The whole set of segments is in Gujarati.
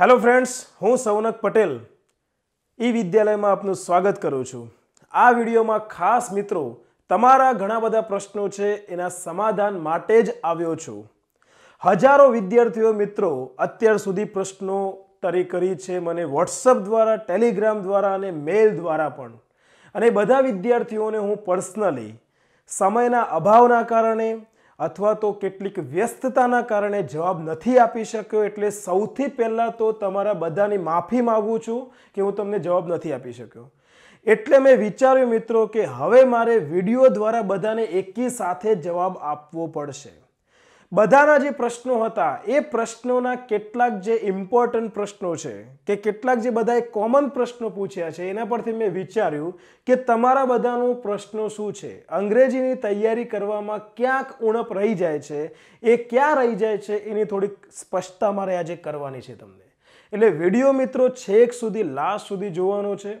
હેલો ફ્રેન્ડ્સ હું સૌનક પટેલ ઈ વિદ્યાલયમાં આપનું સ્વાગત કરું છું આ વિડીયોમાં ખાસ મિત્રો તમારા ઘણા બધા પ્રશ્નો છે એના સમાધાન માટે જ આવ્યો છું હજારો વિદ્યાર્થીઓ મિત્રો અત્યાર સુધી પ્રશ્નો તરી કરી છે મને વોટ્સઅપ દ્વારા ટેલિગ્રામ દ્વારા અને મેલ દ્વારા પણ અને બધા વિદ્યાર્થીઓને હું પર્સનલી સમયના અભાવના કારણે અથવા તો કેટલીક વ્યસ્તતાના કારણે જવાબ નથી આપી શક્યો એટલે સૌથી પહેલાં તો તમારા બધાની માફી માગું છું કે હું તમને જવાબ નથી આપી શક્યો એટલે મેં વિચાર્યું મિત્રો કે હવે મારે વિડીયો દ્વારા બધાને એકી સાથે જવાબ આપવો પડશે બધાના જે પ્રશ્નો હતા એ પ્રશ્નોના કેટલાક જે ઇમ્પોર્ટન્ટ પ્રશ્નો છે કે કેટલાક જે બધાએ કોમન પ્રશ્નો પૂછ્યા છે એના પરથી મેં વિચાર્યું કે તમારા બધાનો પ્રશ્નો શું છે અંગ્રેજીની તૈયારી કરવામાં ક્યાંક ઉણપ રહી જાય છે એ ક્યાં રહી જાય છે એની થોડીક સ્પષ્ટતા મારે આજે કરવાની છે તમને એટલે વિડીયો મિત્રો છેક સુધી લાસ્ટ સુધી જોવાનો છે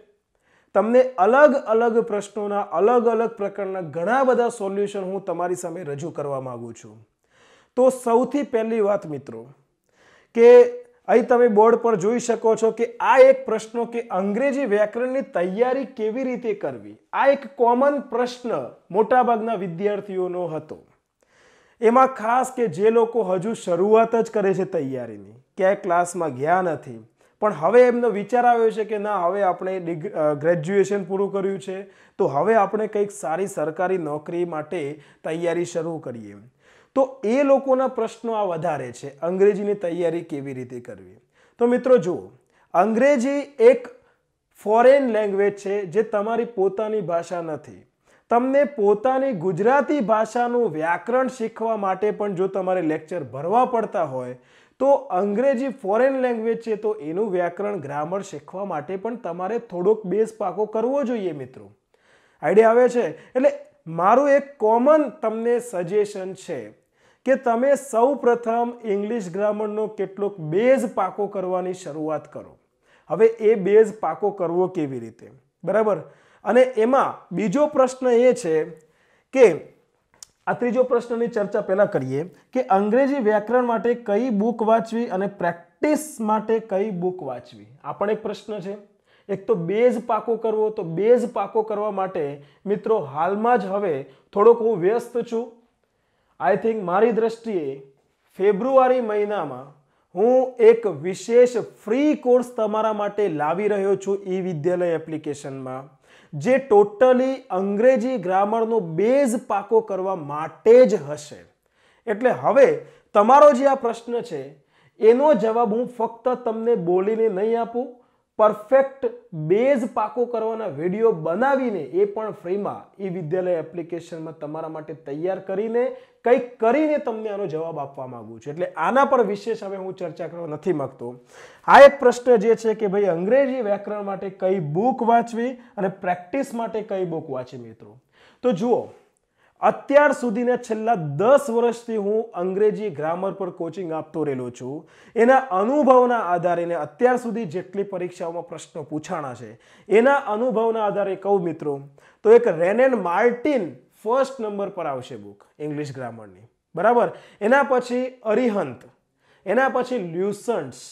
તમને અલગ અલગ પ્રશ્નોના અલગ અલગ પ્રકારના ઘણા બધા સોલ્યુશન હું તમારી સામે રજૂ કરવા માગું છું તો સૌથી પહેલી વાત મિત્રો કે અહીં તમે બોર્ડ પર જોઈ શકો છો કે આ એક પ્રશ્નો કે અંગ્રેજી વ્યાકરણની તૈયારી કેવી રીતે કરવી આ એક કોમન પ્રશ્ન મોટાભાગના વિદ્યાર્થીઓનો હતો એમાં ખાસ કે જે લોકો હજુ શરૂઆત જ કરે છે તૈયારીની ક્યાંય ક્લાસમાં ગયા નથી પણ હવે એમનો વિચાર આવ્યો છે કે ના હવે આપણે ગ્રેજ્યુએશન પૂરું કર્યું છે તો હવે આપણે કંઈક સારી સરકારી નોકરી માટે તૈયારી શરૂ કરીએ તો એ લોકોના પ્રશ્નો આ વધારે છે અંગ્રેજીની તૈયારી કેવી રીતે કરવી તો મિત્રો જુઓ અંગ્રેજી એક ફોરેન લેંગ્વેજ છે જે તમારી પોતાની ભાષા નથી તમને પોતાની ગુજરાતી ભાષાનું વ્યાકરણ શીખવા માટે પણ જો તમારે લેક્ચર ભરવા પડતા હોય તો અંગ્રેજી ફોરેન લેંગ્વેજ છે તો એનું વ્યાકરણ ગ્રામર શીખવા માટે પણ તમારે થોડોક બેઝ પાકો કરવો જોઈએ મિત્રો આઈડિયા આવે છે એટલે મારું એક કોમન તમને સજેશન છે કે તમે સૌ પ્રથમ ઇંગ્લિશ ગ્રામરનો કેટલોક બેઝ પાકો કરવાની શરૂઆત કરો હવે એ બેઝ પાકો કરવો કેવી રીતે બરાબર અને એમાં બીજો પ્રશ્ન એ છે કે આ ત્રીજો પ્રશ્નની ચર્ચા પહેલાં કરીએ કે અંગ્રેજી વ્યાકરણ માટે કઈ બુક વાંચવી અને પ્રેક્ટિસ માટે કઈ બુક વાંચવી આ પણ એક પ્રશ્ન છે એક તો બેઝ પાકો કરવો તો બેઝ પાકો કરવા માટે મિત્રો હાલમાં જ હવે થોડોક હું વ્યસ્ત છું આઈ થિંક મારી દ્રષ્ટિએ ફેબ્રુઆરી મહિનામાં હું એક વિશેષ ફ્રી કોર્સ તમારા માટે લાવી રહ્યો છું ઈ વિદ્યાલય એપ્લિકેશનમાં જે ટોટલી અંગ્રેજી ગ્રામરનો બેઝ પાકો કરવા માટે જ હશે એટલે હવે તમારો જે આ પ્રશ્ન છે એનો જવાબ હું ફક્ત તમને બોલીને નહીં આપું પરફેક્ટ બેઝ પાકો કરવાના વિડીયો બનાવીને એ પણ ફ્રીમાં ઈ વિદ્યાલય એપ્લિકેશનમાં તમારા માટે તૈયાર કરીને કંઈક કરીને તમને આનો જવાબ આપવા માંગુ છું એટલે આના પર વિશેષ હવે હું ચર્ચા કરવા નથી માગતો આ એક પ્રશ્ન જે છે કે ભાઈ અંગ્રેજી વ્યાકરણ માટે કઈ બુક વાંચવી અને પ્રેક્ટિસ માટે કઈ બુક વાંચી મિત્રો તો જુઓ અત્યાર સુધીના છેલ્લા દસ વર્ષથી હું અંગ્રેજી ગ્રામર પર કોચિંગ આપતો રહેલો છું એના અનુભવના આધારે ને અત્યાર સુધી જેટલી પરીક્ષાઓમાં પ્રશ્નો પૂછાણા છે એના અનુભવના આધારે કહું મિત્રો તો એક રેનેન માર્ટિન ફર્સ્ટ નંબર પર આવશે બુક ઇંગ્લિશ ગ્રામરની બરાબર એના પછી અરિહંત એના પછી લ્યુસન્ટ્સ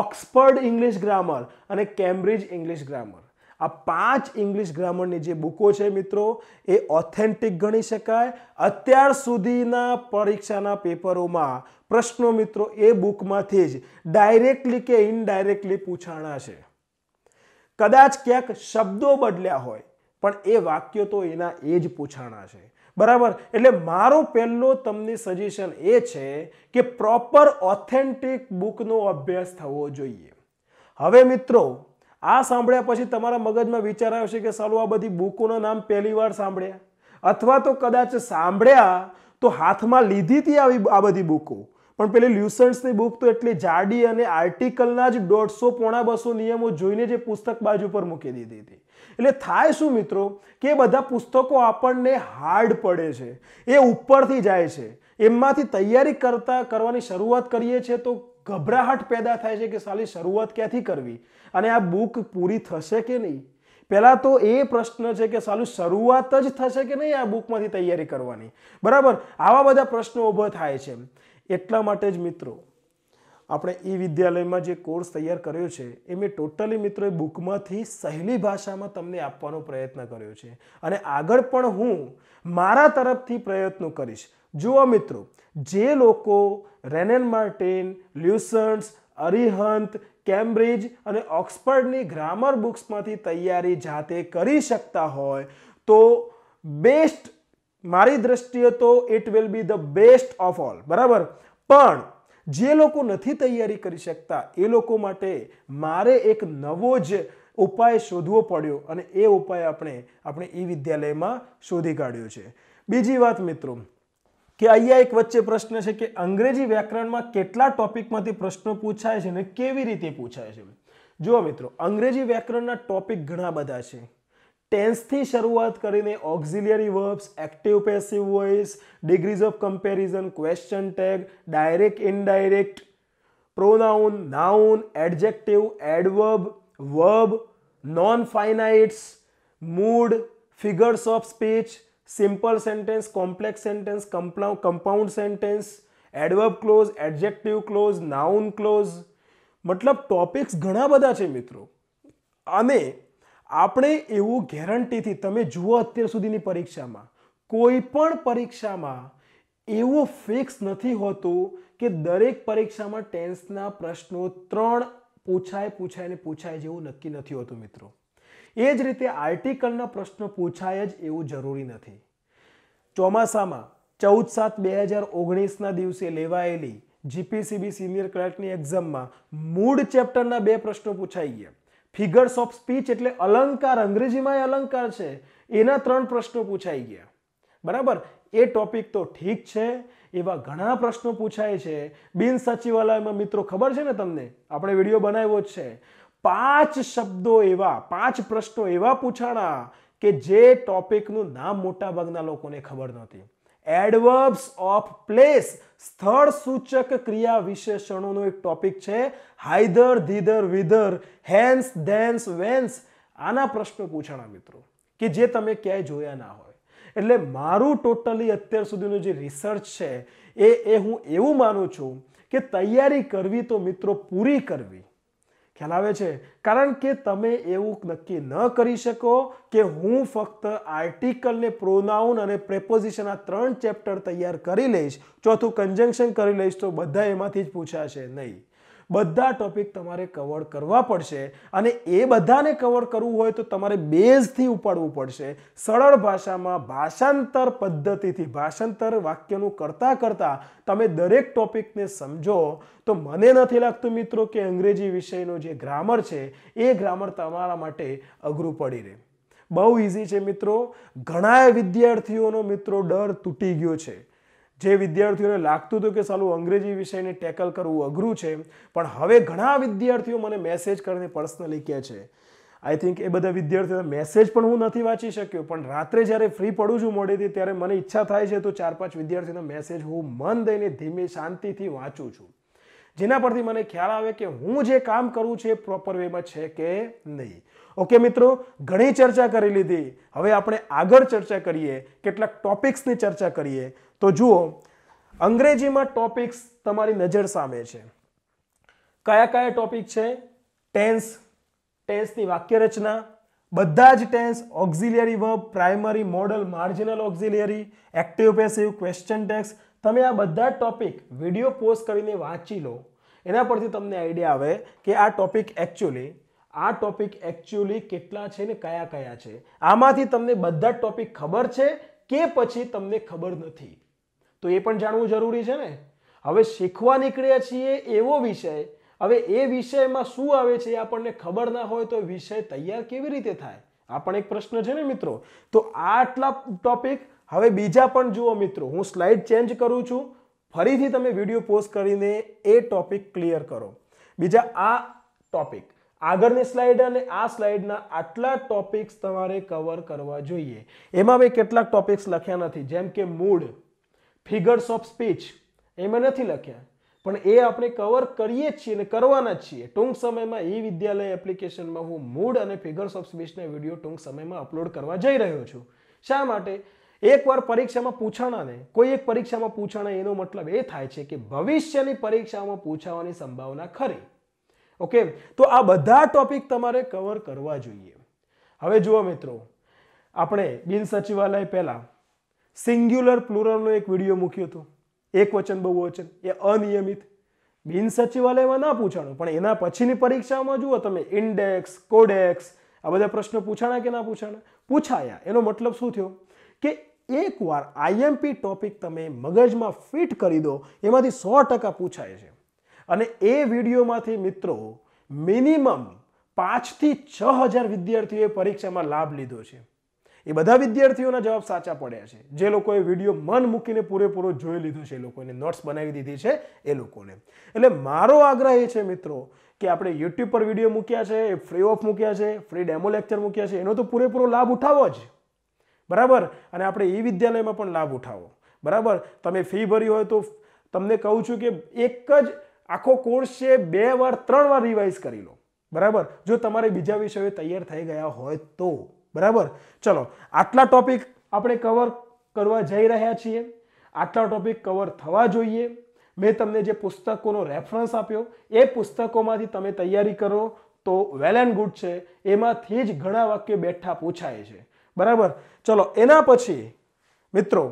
ઓક્સફર્ડ ઇંગ્લિશ ગ્રામર અને કેમ્બ્રિજ ઇંગ્લિશ ગ્રામર આ પાંચ ઇંગ્લિશ ગ્રામરની જે બુકો છે મિત્રો એ ઓથેન્ટિક ગણી શકાય અત્યાર સુધીના પરીક્ષાના પેપરોમાં પ્રશ્નો મિત્રો એ બુકમાંથી જ ડાયરેક્ટલી કે ઇનડાયરેક્ટલી પૂછાણા છે કદાચ ક્યાંક શબ્દો બદલ્યા હોય પણ એ વાક્યો તો એના એ જ પૂછાણા છે બરાબર એટલે મારો પહેલો તમને સજેશન એ છે કે પ્રોપર ઓથેન્ટિક બુકનો અભ્યાસ થવો જોઈએ હવે મિત્રો આ સાંભળ્યા પછી તમારા મગજમાં વિચાર આવશે કે સાલું આ બધી બુકોના નામ પહેલી વાર સાંભળ્યા અથવા તો કદાચ સાંભળ્યા તો હાથમાં લીધી હતી આવી આ બધી બુકો પણ પેલી લ્યુસન્સની બુક તો એટલી જાડી અને આર્ટિકલના જ દોઢસો પોણા બસો નિયમો જોઈને જે પુસ્તક બાજુ પર મૂકી દીધી હતી એટલે થાય શું મિત્રો કે બધા પુસ્તકો આપણને હાર્ડ પડે છે એ ઉપરથી જાય છે એમાંથી તૈયારી કરતા કરવાની શરૂઆત કરીએ છીએ તો ગભરાહટ પેદા થાય છે કે સાલી શરૂઆત ક્યાંથી કરવી અને આ બુક પૂરી થશે કે નહીં પહેલાં તો એ પ્રશ્ન છે કે સાલું શરૂઆત જ થશે કે નહીં આ બુકમાંથી તૈયારી કરવાની બરાબર આવા બધા પ્રશ્નો ઊભો થાય છે એટલા માટે જ મિત્રો આપણે ઈ વિદ્યાલયમાં જે કોર્સ તૈયાર કર્યો છે એ મેં ટોટલી મિત્રોએ બુકમાંથી સહેલી ભાષામાં તમને આપવાનો પ્રયત્ન કર્યો છે અને આગળ પણ હું મારા તરફથી પ્રયત્નો કરીશ જુઓ મિત્રો જે લોકો Wren Martin Lucent's Arihant Cambridge અને ઓક્સફર્ડની ગ્રામર બુક્સમાંથી તૈયારી જાતે કરી શકતા હોય તો બેસ્ટ મારી દ્રષ્ટિએ તો it will be the best of all બરાબર પણ જે લોકો નથી તૈયારી કરી શકતા એ લોકો માટે મારે એક નવો જ ઉપાય શોધવો પડ્યો અને એ ઉપાય આપણે આપણે ઈ વિદ્યાલયમાં શોધી કાઢ્યો છે બીજી વાત મિત્રો કે અહીંયા એક વચ્ચે પ્રશ્ન છે કે અંગ્રેજી વ્યાકરણમાં કેટલા ટોપિકમાંથી પ્રશ્નો પૂછાય છે અને કેવી રીતે પૂછાય છે જુઓ મિત્રો અંગ્રેજી વ્યાકરણના ટોપિક ઘણા બધા છે ટેન્સથી શરૂઆત કરીને auxiliary verbs active passive voice degrees of comparison question tag direct indirect pronoun noun adjective adverb verb non finites mood figures of speech simple sentence complex sentence compound sentence adverb clause adjective clause noun clause મતલબ ટોપિક્સ ઘણા બધા છે મિત્રો અને આપણે એવું ગેરંટીથી તમે જુઓ અત્યાર સુધીની પરીક્ષામાં કોઈ પણ પરીક્ષામાં એવું ફિક્સ નથી હોતું કે દરેક પરીક્ષામાં ટેન્સના પ્રશ્નો ત્રણ પૂછાય પૂછાય ને પૂછાય જેવું નક્કી નથી હોતું મિત્રો એ જ રીતે આર્ટિકલના પ્રશ્નો પૂછાય જ એવું જરૂરી નથી ચોમાસામાં ચૌદ સાત બે હજાર ઓગણીસના દિવસે લેવાયેલી જીપીસીબી સિનિયર ક્લર્કની એક્ઝામમાં મૂળ ચેપ્ટરના બે પ્રશ્નો પૂછાઈ ગયા ફિગર્સ ઓફ સ્પીચ એટલે અલંકાર અંગ્રેજીમાં અલંકાર છે એના ત્રણ પ્રશ્નો પૂછાઈ ગયા બરાબર એ ટોપિક તો ઠીક છે એવા ઘણા પ્રશ્નો પૂછાય છે બિન સચિવાલયમાં મિત્રો ખબર છે ને તમને આપણે વિડીયો બનાવ્યો જ છે પાંચ શબ્દો એવા પાંચ પ્રશ્નો એવા પૂછાણા કે જે ટોપિકનું નામ મોટાભાગના લોકોને ખબર નહોતી એડવર્બ્સ ઓફ પ્લેસ સ્થળ સૂચક ક્રિયા વિશેષણોનો એક ટોપિક છે હાઈધર ધીધર વિધર હેન્સ ધેન્સ વેન્સ આના પ્રશ્નો પૂછાણા મિત્રો કે જે તમે ક્યાંય જોયા ના હોય એટલે મારું ટોટલી અત્યાર સુધીનું જે રિસર્ચ છે એ એ હું એવું માનું છું કે તૈયારી કરવી તો મિત્રો પૂરી કરવી ખ્યાલ આવે છે કારણ કે તમે એવું નક્કી ન કરી શકો કે હું ફક્ત આર્ટિકલને પ્રોનાઉન અને પ્રેપોઝિશન આ ત્રણ ચેપ્ટર તૈયાર કરી લઈશ ચોથું કન્જંક્શન કરી લઈશ તો બધા એમાંથી જ પૂછાશે નહીં બધા ટોપિક તમારે કવર કરવા પડશે અને એ બધાને કવર કરવું હોય તો તમારે બેઝથી ઉપાડવું પડશે સરળ ભાષામાં ભાષાંતર પદ્ધતિથી ભાષાંતર વાક્યનું કરતાં કરતાં તમે દરેક ટોપિકને સમજો તો મને નથી લાગતું મિત્રો કે અંગ્રેજી વિષયનું જે ગ્રામર છે એ ગ્રામર તમારા માટે અઘરું પડી રહે બહુ ઇઝી છે મિત્રો ઘણા વિદ્યાર્થીઓનો મિત્રો ડર તૂટી ગયો છે જે વિદ્યાર્થીઓને લાગતું હતું કે સાલું અંગ્રેજી વિષયને ટેકલ કરવું અઘરું છે પણ હવે ઘણા વિદ્યાર્થીઓ મને મેસેજ કરીને પર્સનલી કહે છે આઈ થિંક એ બધા વિદ્યાર્થીઓના મેસેજ પણ હું નથી વાંચી શક્યો પણ રાત્રે જ્યારે ફ્રી પડું છું મોડેથી ત્યારે મને ઈચ્છા થાય છે તો ચાર પાંચ વિદ્યાર્થીઓના મેસેજ હું મન દઈને ધીમે શાંતિથી વાંચું છું જેના પરથી મને ખ્યાલ આવે કે હું જે કામ કરું છું એ પ્રોપર વેમાં છે કે નહીં ઓકે મિત્રો ઘણી ચર્ચા કરી લીધી હવે આપણે આગળ ચર્ચા કરીએ કેટલાક ટોપિક્સની ચર્ચા કરીએ તો જુઓ અંગ્રેજીમાં ટોપિક્સ તમારી નજર સામે છે કયા કયા ટોપિક છે ટેન્સ ટેન્સની વાક્યરચના બધા જ tense auxiliary verb primary modal marginal auxiliary active passive question tags તમે આ બધા ટોપિક વિડીયો પોસ્ટ કરીને વાંચી લો એના પરથી તમને આઈડિયા આવે કે આ ટોપિક એકચ્યુઅલી આ ટોપિક એકચ્યુઅલી કેટલા છે ને કયા કયા છે આમાંથી તમને બધા ટોપિક ખબર છે કે પછી તમને ખબર નથી તો એ પણ જાણવું જરૂરી છે ને હવે શીખવા નીકળ્યા છીએ એવો વિષય હવે એ વિષયમાં શું આવે છે આપણને ખબર ના હોય તો વિષય તૈયાર કેવી રીતે થાય આ પણ એક પ્રશ્ન છે ને મિત્રો તો આટલા ટોપિક હવે બીજા પણ જુઓ મિત્રો હું સ્લાઇડ ચેન્જ કરું છું ફરીથી તમે વિડીયો પોસ્ટ કરીને એ ટોપિક ક્લિયર કરો બીજા આ ટોપિક આગળની સ્લાઇડ અને આ સ્લાઇડના આટલા ટોપિક્સ તમારે કવર કરવા જોઈએ એમાં મેં કેટલાક ટોપિક્સ લખ્યા નથી જેમ કે મૂડ ફિગર્સ ઓફ સ્પીચ એમાં નથી લખ્યા પણ એ આપણે કવર કરીએ છીએ અને કરવાના જ છીએ ટૂંક સમયમાં ઈ વિદ્યાલય એપ્લિકેશનમાં હું મૂડ અને ફિગર્સ ઓફ સ્પીચના વિડીયો ટૂંક સમયમાં અપલોડ કરવા જઈ રહ્યો છું શા માટે એકવાર પરીક્ષામાં પૂછાણાને કોઈ એક પરીક્ષામાં પૂછાણા એનો મતલબ એ થાય છે કે ભવિષ્યની પરીક્ષામાં પૂછાવાની સંભાવના ખરી ઓકે તો આ બધા ટોપિક તમારે કવર કરવા જોઈએ હવે જુઓ મિત્રો આપણે બિન સચિવાલય પહેલાં સિંગ્યુલર પ્લુરલનો એક વિડીયો મૂક્યો હતો એક વચન બહુ વચન એ અનિયમિત બિન સચિવાલયમાં ના પૂછાણું પણ એના પછીની પરીક્ષામાં જુઓ તમે ઇન્ડેક્સ કોડેક્સ આ બધા પ્રશ્નો પૂછાણા કે ના પૂછાણા પૂછાયા એનો મતલબ શું થયો કે એકવાર આઈએમપી ટોપિક તમે મગજમાં ફિટ કરી દો એમાંથી સો ટકા પૂછાય છે અને એ વિડીયોમાંથી મિત્રો મિનિમમ પાંચથી છ હજાર વિદ્યાર્થીઓએ પરીક્ષામાં લાભ લીધો છે એ બધા વિદ્યાર્થીઓના જવાબ સાચા પડ્યા છે જે લોકોએ વિડીયો મન મૂકીને પૂરેપૂરો જોઈ લીધો છે એ લોકોને નોટ્સ બનાવી દીધી છે એ લોકોને એટલે મારો આગ્રહ એ છે મિત્રો કે આપણે યુટ્યુબ પર વિડીયો મૂક્યા છે એ ફ્રી ઓફ મૂક્યા છે ફ્રી ડેમો લેક્ચર મૂક્યા છે એનો તો પૂરેપૂરો લાભ ઉઠાવો જ બરાબર અને આપણે એ વિદ્યાલયમાં પણ લાભ ઉઠાવો બરાબર તમે ફી ભરી હોય તો તમને કહું છું કે એક જ આખો કોર્સ છે બે વાર ત્રણ વાર રિવાઇઝ કરી લો બરાબર જો તમારે બીજા વિષયો તૈયાર થઈ ગયા હોય તો બરાબર ચલો આટલા ટોપિક આપણે કવર કરવા જઈ રહ્યા છીએ આટલા ટોપિક કવર થવા જોઈએ મેં તમને જે પુસ્તકોનો રેફરન્સ આપ્યો એ પુસ્તકોમાંથી તમે તૈયારી કરો તો વેલ એન્ડ ગુડ છે એમાંથી જ ઘણા વાક્યો બેઠા પૂછાય છે બરાબર ચલો એના પછી મિત્રો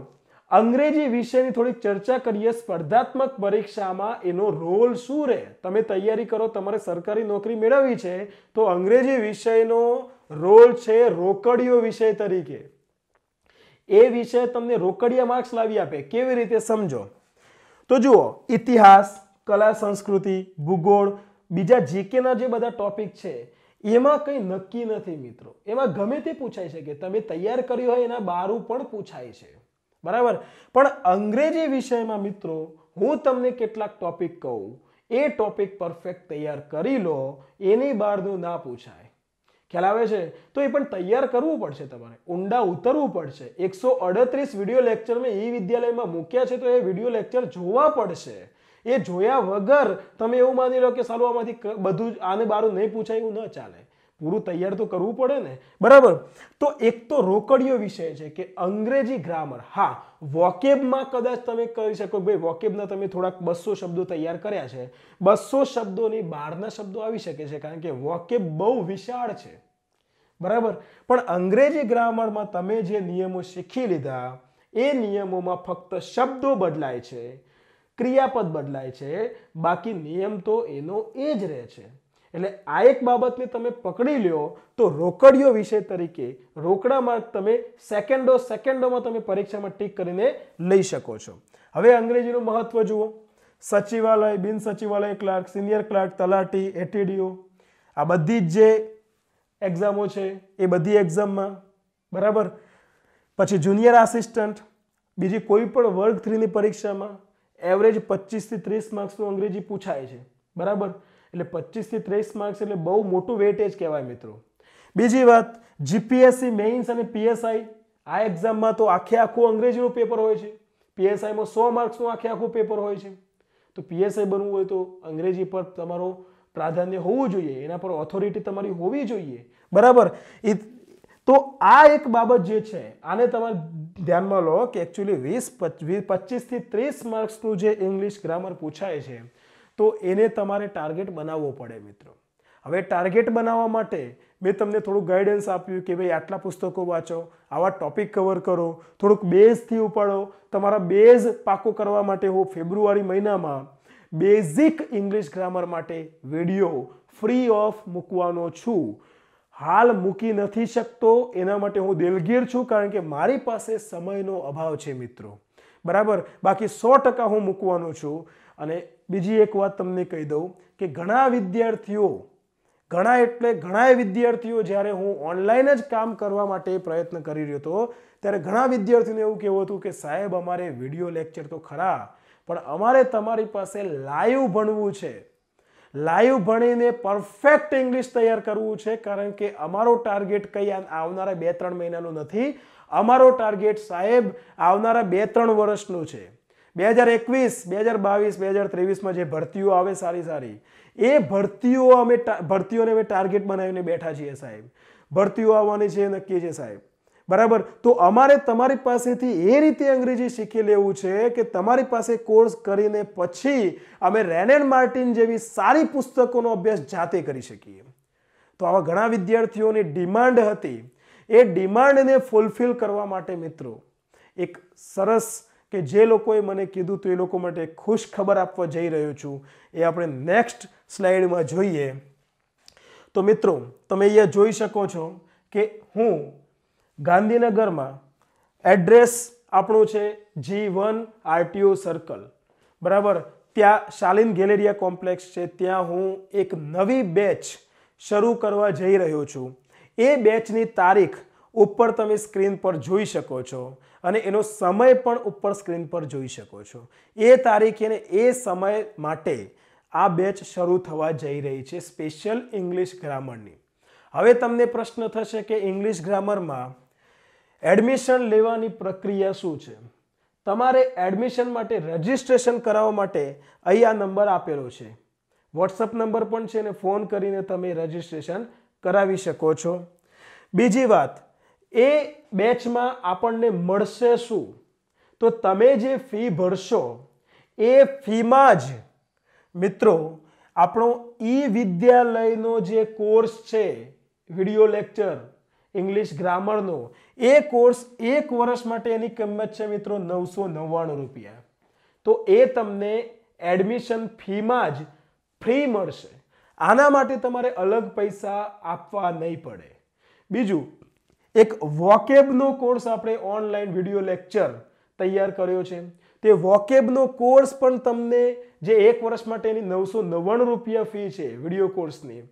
અંગ્રેજી વિષયની થોડીક ચર્ચા કરીએ સ્પર્ધાત્મક પરીક્ષામાં એનો રોલ શું રહે તમે તૈયારી કરો તમારે સરકારી નોકરી મેળવવી છે તો અંગ્રેજી વિષયનો રોલ છે રોકડીયો વિષય તરીકે એ વિષય તમને રોકડિયા માર્ક્સ લાવી આપે કેવી રીતે સમજો તો જુઓ ઇતિહાસ કલા સંસ્કૃતિ ભૂગોળ બીજા જીકેના જે બધા ટોપિક છે એમાં કંઈ નક્કી નથી મિત્રો એમાં ગમે તે પૂછાય છે કે તમે તૈયાર કર્યું હોય એના બારું પણ પૂછાય છે બરાબર પણ અંગ્રેજી વિષયમાં મિત્રો હું તમને કેટલાક ટોપિક કહું એ ટોપિક પરફેક્ટ તૈયાર કરી લો એની બહારનું ના પૂછાય ખ્યાલ આવે છે તો એ પણ તૈયાર કરવું પડશે તમારે ઊંડા ઉતરવું પડશે એકસો અડત્રીસ વિડીયો લેક્ચર મેં એ વિદ્યાલયમાં મૂક્યા છે તો એ વિડીયો લેક્ચર જોવા પડશે એ જોયા વગર તમે એવું માની લો કે સારું આમાંથી બધું આને બારું નહીં પૂછાય એવું ન ચાલે પૂરું તૈયાર તો કરવું પડે ને બરાબર તો એક તો રોકડિયો વિષય છે કે અંગ્રેજી ગ્રામર હા વોકેબમાં કદાચ તમે કરી શકો ભાઈ વોકેબના તમે થોડાક બસો શબ્દો તૈયાર કર્યા છે બસો શબ્દોની બહારના શબ્દો આવી શકે છે કારણ કે વોકેબ બહુ વિશાળ છે બરાબર પણ અંગ્રેજી ગ્રામરમાં તમે જે નિયમો શીખી લીધા એ નિયમોમાં ફક્ત શબ્દો બદલાય છે ક્રિયાપદ બદલાય છે બાકી નિયમ તો એનો એ જ રહે છે એટલે આ એક બાબતને તમે પકડી લ્યો તો રોકડીઓ વિષય તરીકે રોકડામાં તમે સેકન્ડો સેકન્ડોમાં તમે પરીક્ષામાં ટીક કરીને લઈ શકો છો હવે અંગ્રેજીનું મહત્વ જુઓ સચિવાલય બિન સચિવાલય ક્લાર્ક સિનિયર ક્લાર્ક તલાટી એટીડીઓ આ બધી જ જે એક્ઝામો છે એ બધી એક્ઝામમાં બરાબર પછી જુનિયર આસિસ્ટન્ટ બીજી કોઈ પણ વર્ગ થ્રીની પરીક્ષામાં એવરેજ પચીસથી ત્રીસ માર્ક્સનું અંગ્રેજી પૂછાય છે બરાબર એટલે પચીસથી ત્રીસ માર્ક્સ એટલે બહુ મોટું વેટેજ કહેવાય મિત્રો બીજી વાત જીપીએસસી મેઇન્સ અને પીએસઆઈ આ એક્ઝામમાં તો આખે આખું અંગ્રેજીનું પેપર હોય છે પીએસઆઈમાં સો માર્ક્સનું આખે આખું પેપર હોય છે તો પીએસઆઈ બનવું હોય તો અંગ્રેજી પર તમારો પ્રાધાન્ય હોવું જોઈએ એના પર ઓથોરિટી તમારી હોવી જોઈએ બરાબર એ તો આ એક બાબત જે છે આને તમારે ધ્યાનમાં લો કે એકચ્યુઅલી વીસ પચીસથી ત્રીસ માર્ક્સનું જે ઇંગ્લિશ ગ્રામર પૂછાય છે તો એને તમારે ટાર્ગેટ બનાવવો પડે મિત્રો હવે ટાર્ગેટ બનાવવા માટે મેં તમને થોડું ગાઈડન્સ આપ્યું કે ભાઈ આટલા પુસ્તકો વાંચો આવા ટોપિક કવર કરો થોડુંક બેઝથી ઉપાડો તમારા બેઝ પાકો કરવા માટે હું ફેબ્રુઆરી મહિનામાં બેઝિક ઇંગ્લિશ ગ્રામર માટે વિડીયો ફ્રી ઓફ મૂકવાનો છું હાલ મૂકી નથી શકતો એના માટે હું દિલગીર છું કારણ કે મારી પાસે સમયનો અભાવ છે મિત્રો બરાબર બાકી સો ટકા હું મૂકવાનો છું અને બીજી એક વાત તમને કહી દઉં કે ઘણા વિદ્યાર્થીઓ ઘણા એટલે ઘણા વિદ્યાર્થીઓ જ્યારે હું ઓનલાઈન જ કામ કરવા માટે પ્રયત્ન કરી રહ્યો હતો ત્યારે ઘણા વિદ્યાર્થીઓને એવું કહેવું હતું કે સાહેબ અમારે વિડીયો લેક્ચર તો ખરા પણ અમારે તમારી પાસે લાઈવ ભણવું છે લાઈવ ભણીને પરફેક્ટ ઇંગ્લિશ તૈયાર કરવું છે કારણ કે અમારો ટાર્ગેટ કઈ આવનારા બે ત્રણ મહિનાનો નથી અમારો ટાર્ગેટ સાહેબ આવનારા બે ત્રણ વર્ષનો છે બે હજાર એકવીસ બે હજાર બાવીસ બે હજાર ત્રેવીસમાં જે ભરતીઓ આવે સારી સારી એ ભરતીઓ અમે ભરતીઓને અમે ટાર્ગેટ બનાવીને બેઠા છીએ સાહેબ ભરતીઓ આવવાની છે નક્કી છે સાહેબ બરાબર તો અમારે તમારી પાસેથી એ રીતે અંગ્રેજી શીખી લેવું છે કે તમારી પાસે કોર્સ કરીને પછી અમે રેનેન માર્ટિન જેવી સારી પુસ્તકોનો અભ્યાસ જાતે કરી શકીએ તો આવા ઘણા વિદ્યાર્થીઓની ડિમાન્ડ હતી એ ડિમાન્ડને ફૂલફિલ કરવા માટે મિત્રો એક સરસ કે જે લોકોએ મને કીધું તો એ લોકો માટે ખુશ ખબર આપવા જઈ રહ્યો છું એ આપણે નેક્સ્ટ સ્લાઇડમાં જોઈએ તો મિત્રો તમે અહીંયા જોઈ શકો છો કે હું ગાંધીનગરમાં એડ્રેસ આપણું છે જી વન આરટીઓ સર્કલ બરાબર ત્યાં શાલિન ગેલેરિયા કોમ્પ્લેક્સ છે ત્યાં હું એક નવી બેચ શરૂ કરવા જઈ રહ્યો છું એ બેચની તારીખ ઉપર તમે સ્ક્રીન પર જોઈ શકો છો અને એનો સમય પણ ઉપર સ્ક્રીન પર જોઈ શકો છો એ તારીખે અને એ સમય માટે આ બેચ શરૂ થવા જઈ રહી છે સ્પેશિયલ ઇંગ્લિશ ગ્રામરની હવે તમને પ્રશ્ન થશે કે ઇંગ્લિશ ગ્રામરમાં એડમિશન લેવાની પ્રક્રિયા શું છે તમારે એડમિશન માટે રજિસ્ટ્રેશન કરાવવા માટે અહીં આ નંબર આપેલો છે વોટ્સઅપ નંબર પણ છે ને ફોન કરીને તમે રજિસ્ટ્રેશન કરાવી શકો છો બીજી વાત એ બેચમાં આપણને મળશે શું તો તમે જે ફી ભરશો એ ફીમાં જ મિત્રો આપણો ઈ વિદ્યાલયનો જે કોર્સ છે વિડીયો લેક્ચર ઇંગ્લિશ ગ્રામરનો એ કોર્સ એક વર્ષ માટે એની કિંમત છે મિત્રો નવસો નવ્વાણું રૂપિયા તો એ તમને એડમિશન ફીમાં જ ફ્રી મળશે આના માટે તમારે અલગ પૈસા આપવા નહીં પડે બીજું એક વોકેબનો કોર્સ આપણે ઓનલાઈન વિડીયો લેક્ચર તૈયાર કર્યો છે તે વોકેબનો કોર્સ પણ તમને જે એક વર્ષ માટેની નવસો નવ્વાણું રૂપિયા ફી છે વિડીયો કોર્સની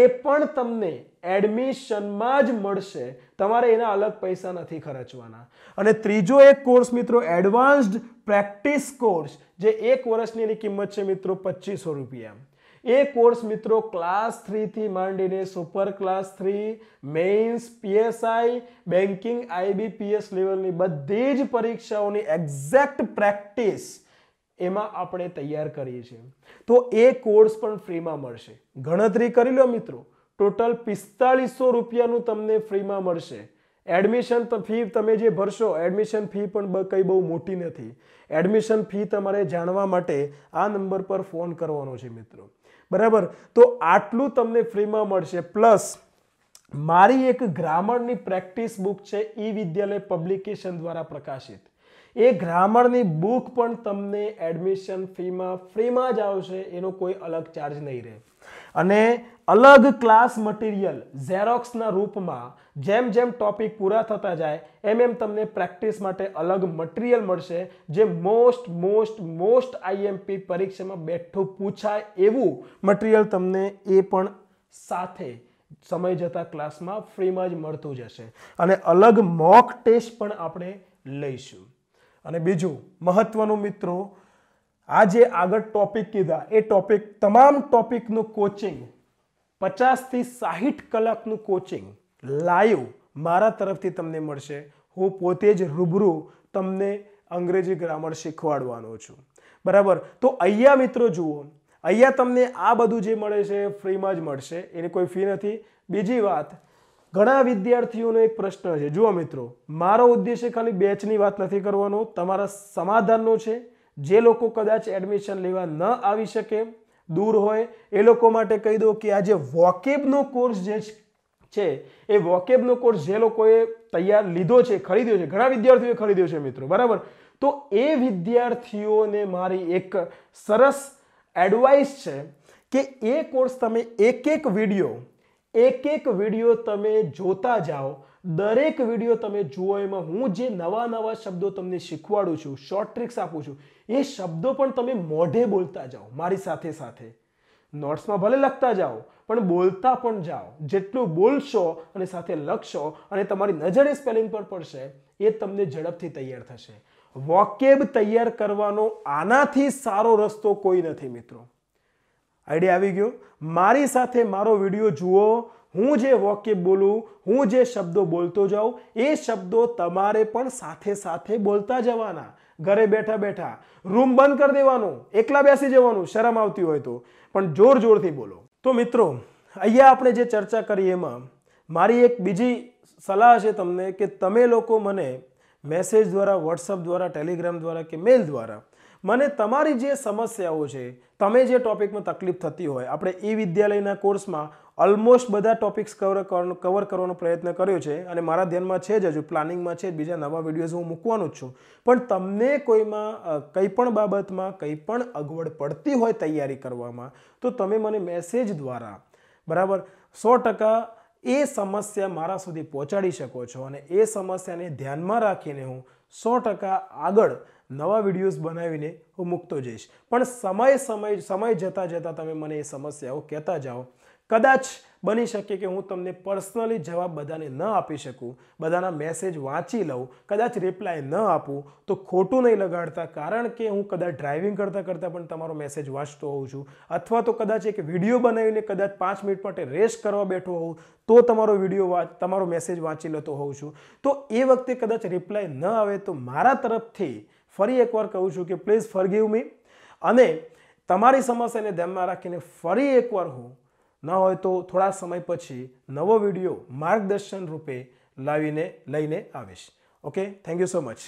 એ પણ તમને એડમિશનમાં જ મળશે તમારે એના અલગ પૈસા નથી ખર્ચવાના અને ત્રીજો એક કોર્સ મિત્રો એડવાન્સ્ડ પ્રેક્ટિસ કોર્સ જે એક વર્ષની એની કિંમત છે મિત્રો પચીસો રૂપિયા એ કોર્સ મિત્રો ક્લાસ થ્રીથી માંડીને super class three mains PSI banking IBPS લેવલની બધી જ પરીક્ષાઓની એક્ઝેક્ટ પ્રેક્ટિસ એમાં આપણે તૈયાર કરીએ છીએ તો એ કોર્સ પણ ફ્રીમાં મળશે ગણતરી કરી લો મિત્રો ટોટલ પિસ્તાળીસો રૂપિયાનું તમને ફ્રીમાં મળશે એડમિશન ફી તમે જે ભરશો એડમિશન ફી પણ કંઈ બહુ મોટી નથી એડમિશન ફી તમારે જાણવા માટે આ નંબર પર ફોન કરવાનો છે મિત્રો બરાબર તો આટલું તમને ફ્રીમાં મળશે પ્લસ મારી એક ગ્રામરની પ્રેક્ટિસ બુક છે ઈ વિદ્યાલય પબ્લિકેશન દ્વારા પ્રકાશિત એ ગ્રામરની બુક પણ તમને એડમિશન ફીમાં ફ્રીમાં જ આવશે એનો કોઈ અલગ ચાર્જ નહીં રહે અને અલગ ક્લાસ મટીરિયલ ઝેરોક્સના રૂપમાં જેમ જેમ ટોપિક પૂરા થતા જાય એમ એમ તમને પ્રેક્ટિસ માટે અલગ મટીરિયલ મળશે જે મોસ્ટ મોસ્ટ મોસ્ટ આઈએમપી પરીક્ષામાં બેઠું પૂછાય એવું મટીરિયલ તમને એ પણ સાથે સમય જતા ક્લાસમાં ફ્રીમાં જ મળતું જશે અને અલગ મોક ટેસ્ટ પણ આપણે લઈશું અને બીજું મહત્વનું મિત્રો આ જે આગળ ટોપિક કીધા એ ટોપિક તમામ ટોપિકનું કોચિંગ પચાસથી સાહીઠ કલાકનું કોચિંગ લાઈવ મારા તરફથી તમને મળશે હું પોતે જ રૂબરૂ તમને અંગ્રેજી ગ્રામર શીખવાડવાનો છું બરાબર તો અહીંયા મિત્રો જુઓ અહીંયા તમને આ બધું જે મળે છે ફ્રીમાં જ મળશે એની કોઈ ફી નથી બીજી વાત ઘણા વિદ્યાર્થીઓનો એક પ્રશ્ન છે જુઓ મિત્રો મારો ઉદ્દેશ્ય ખાલી બેચની વાત નથી કરવાનો તમારા સમાધાનનો છે જે લોકો કદાચ એડમિશન લેવા ન આવી શકે દૂર હોય એ લોકો માટે કહી દો કે આજે વોકેબનો કોર્સ જે છે એ વોકેબનો કોર્સ જે લોકોએ તૈયાર લીધો છે ખરીદ્યો છે ઘણા વિદ્યાર્થીઓએ ખરીદ્યો છે મિત્રો બરાબર તો એ વિદ્યાર્થીઓને મારી એક સરસ એડવાઇસ છે કે એ કોર્સ તમે એક એક વિડીયો એક એક વિડીયો તમે જોતા જાઓ દરેક વિડીયો તમે જુઓ એમાં હું જે નવા નવા શબ્દો તમને શીખવાડું છું શોર્ટ ટ્રિક્સ આપું છું એ શબ્દો પણ તમે મોઢે બોલતા જાઓ મારી સાથે સાથે નોટ્સમાં ભલે લખતા જાઓ પણ બોલતા પણ જાઓ જેટલું બોલશો અને સાથે લખશો અને તમારી નજરે સ્પેલિંગ પર પડશે એ તમને ઝડપથી તૈયાર થશે વોકેબ તૈયાર કરવાનો આનાથી સારો રસ્તો કોઈ નથી મિત્રો આઈડિયા આવી ગયો મારી સાથે મારો વિડીયો જુઓ હું જે વોક્ય બોલું હું જે શબ્દો બોલતો જાઉં એ શબ્દો તમારે પણ સાથે સાથે બોલતા જવાના ઘરે બેઠા બેઠા રૂમ બંધ કરી દેવાનું એકલા બેસી જવાનું શરમ આવતી હોય તો પણ જોર જોરથી બોલો તો મિત્રો અહીંયા આપણે જે ચર્ચા કરી એમાં મારી એક બીજી સલાહ છે તમને કે તમે લોકો મને મેસેજ દ્વારા વોટ્સઅપ દ્વારા ટેલિગ્રામ દ્વારા કે મેલ દ્વારા મને તમારી જે સમસ્યાઓ છે તમે જે ટોપિકમાં તકલીફ થતી હોય આપણે એ વિદ્યાલયના કોર્સમાં ઓલમોસ્ટ બધા ટોપિક્સ કવર કવર કરવાનો પ્રયત્ન કર્યો છે અને મારા ધ્યાનમાં છે જ હજુ પ્લાનિંગમાં છે બીજા નવા વિડીયોઝ હું મૂકવાનો જ છું પણ તમને કોઈમાં કંઈ પણ બાબતમાં કંઈ પણ અગવડ પડતી હોય તૈયારી કરવામાં તો તમે મને મેસેજ દ્વારા બરાબર સો ટકા એ સમસ્યા મારા સુધી પહોંચાડી શકો છો અને એ સમસ્યાને ધ્યાનમાં રાખીને હું સો ટકા આગળ નવા વિડીયોઝ બનાવીને હું મૂકતો જઈશ પણ સમય સમય સમય જતાં જતાં તમે મને એ સમસ્યાઓ કહેતા જાઓ કદાચ બની શકે કે હું તમને પર્સનલી જવાબ બધાને ન આપી શકું બધાના મેસેજ વાંચી લઉં કદાચ રિપ્લાય ન આપું તો ખોટું નહીં લગાડતા કારણ કે હું કદાચ ડ્રાઇવિંગ કરતાં કરતાં પણ તમારો મેસેજ વાંચતો હોઉં છું અથવા તો કદાચ એક વિડીયો બનાવીને કદાચ પાંચ મિનિટ માટે રેસ્ટ કરવા બેઠો હોઉં તો તમારો વિડીયો વાંચ તમારો મેસેજ વાંચી લેતો હોઉં છું તો એ વખતે કદાચ રિપ્લાય ન આવે તો મારા તરફથી ફરી એકવાર કહું છું કે પ્લીઝ ફરગીવ મી અને તમારી સમસ્યાને ધ્યાનમાં રાખીને ફરી એકવાર હું ન હોય તો થોડા સમય પછી નવો વિડીયો માર્ગદર્શન રૂપે લાવીને લઈને આવીશ okay thank you so much